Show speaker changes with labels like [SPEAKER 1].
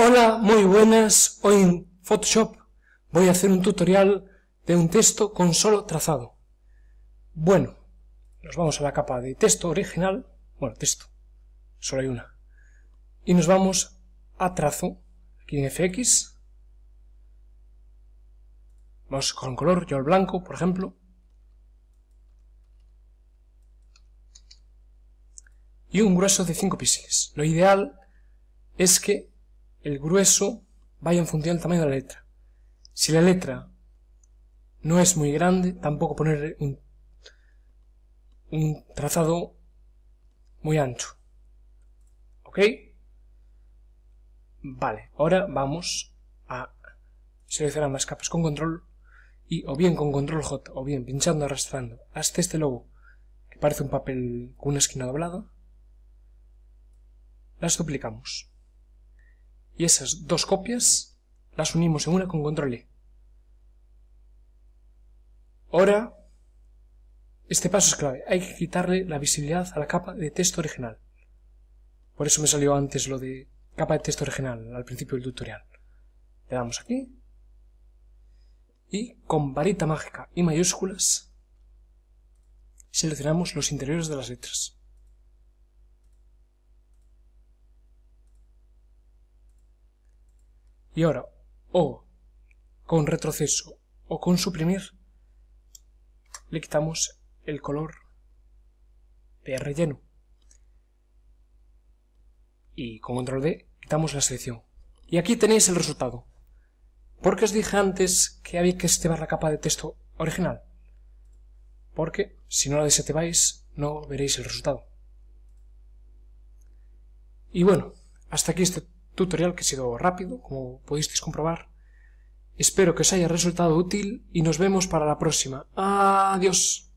[SPEAKER 1] Hola, muy buenas. Hoy en Photoshop voy a hacer un tutorial de un texto con solo trazado. Bueno, nos vamos a la capa de texto original. Bueno, texto. Solo hay una. Y nos vamos a trazo. Aquí en FX. Vamos con color, yo el blanco, por ejemplo. Y un grueso de 5 píxeles. Lo ideal es que el grueso vaya en función del tamaño de la letra. Si la letra no es muy grande, tampoco poner un, un trazado muy ancho. ¿Ok? Vale, ahora vamos a seleccionar las capas con control y o bien con control J o bien pinchando arrastrando hasta este logo que parece un papel con una esquina doblada, las duplicamos y esas dos copias las unimos en una con control E. Ahora, este paso es clave. Hay que quitarle la visibilidad a la capa de texto original. Por eso me salió antes lo de capa de texto original al principio del tutorial. Le damos aquí. Y con varita mágica y mayúsculas seleccionamos los interiores de las letras. Y ahora, o con retroceso o con suprimir, le quitamos el color de relleno. Y con control D quitamos la selección. Y aquí tenéis el resultado. porque os dije antes que había que activar la capa de texto original? Porque si no la desactiváis no veréis el resultado. Y bueno, hasta aquí este tutorial que ha sido rápido, como pudisteis comprobar. Espero que os haya resultado útil y nos vemos para la próxima. Adiós.